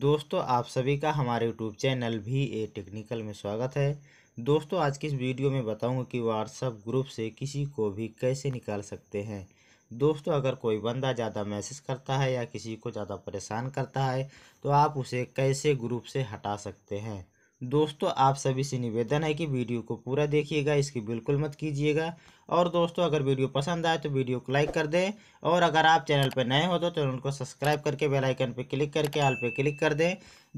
दोस्तों आप सभी का हमारे यूट्यूब चैनल भी ए टेक्निकल में स्वागत है दोस्तों आज की इस वीडियो में बताऊंगा कि WhatsApp ग्रुप से किसी को भी कैसे निकाल सकते हैं दोस्तों अगर कोई बंदा ज़्यादा मैसेज करता है या किसी को ज़्यादा परेशान करता है तो आप उसे कैसे ग्रुप से हटा सकते हैं दोस्तों आप सभी से निवेदन है कि वीडियो को पूरा देखिएगा इसकी बिल्कुल मत कीजिएगा और दोस्तों अगर वीडियो पसंद आए तो वीडियो को लाइक कर दें और अगर आप चैनल पर नए हो तो चैनल को सब्सक्राइब करके बेल आइकन पर क्लिक करके आल पे क्लिक कर दें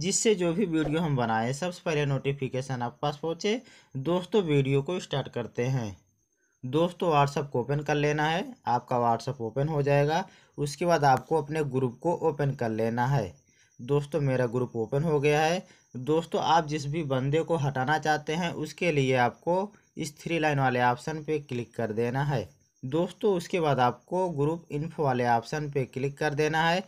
जिससे जो भी वीडियो हम बनाएं सबसे पहले नोटिफिकेशन आपके पास पहुँचे दोस्तों वीडियो को स्टार्ट करते हैं दोस्तों व्हाट्सअप को ओपन कर लेना है आपका व्हाट्सअप ओपन हो जाएगा उसके बाद आपको अपने ग्रुप को ओपन कर लेना है दोस्तों मेरा ग्रुप ओपन हो गया है दोस्तों आप जिस भी बंदे को हटाना चाहते हैं उसके लिए आपको इस थ्री लाइन वाले ऑप्शन पे क्लिक कर देना है दोस्तों उसके बाद आपको ग्रुप इन्फो वाले ऑप्शन पे क्लिक कर देना है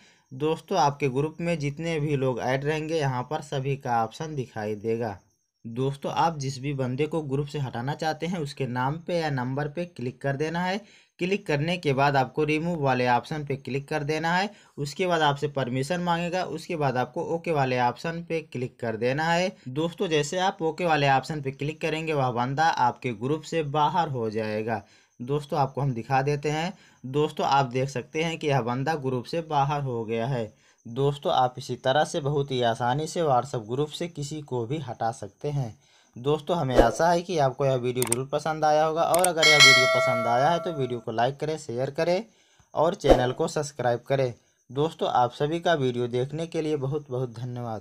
दोस्तों आपके ग्रुप में जितने भी लोग ऐड रहेंगे यहाँ पर सभी का ऑप्शन दिखाई देगा दोस्तों आप जिस भी बंदे को ग्रुप से हटाना चाहते हैं उसके नाम पे या नंबर पे क्लिक कर देना है क्लिक करने के बाद आपको रिमूव वाले ऑप्शन पे क्लिक कर देना है उसके बाद आपसे परमिशन मांगेगा उसके बाद आपको ओके वाले ऑप्शन पे क्लिक कर देना है दोस्तों जैसे आप ओके वाले ऑप्शन पे क्लिक करेंगे वह बंदा आपके ग्रुप से बाहर हो जाएगा दोस्तों आपको हम दिखा देते हैं दोस्तों आप देख सकते हैं कि यह बंदा ग्रुप से बाहर हो गया है दोस्तों आप इसी तरह से बहुत ही आसानी से व्हाट्सएप ग्रुप से किसी को भी हटा सकते हैं दोस्तों हमें आशा है कि आपको यह वीडियो ज़रूर पसंद आया होगा और अगर यह वीडियो पसंद आया है तो वीडियो को लाइक करें शेयर करें और चैनल को सब्सक्राइब करें दोस्तों आप सभी का वीडियो देखने के लिए बहुत बहुत धन्यवाद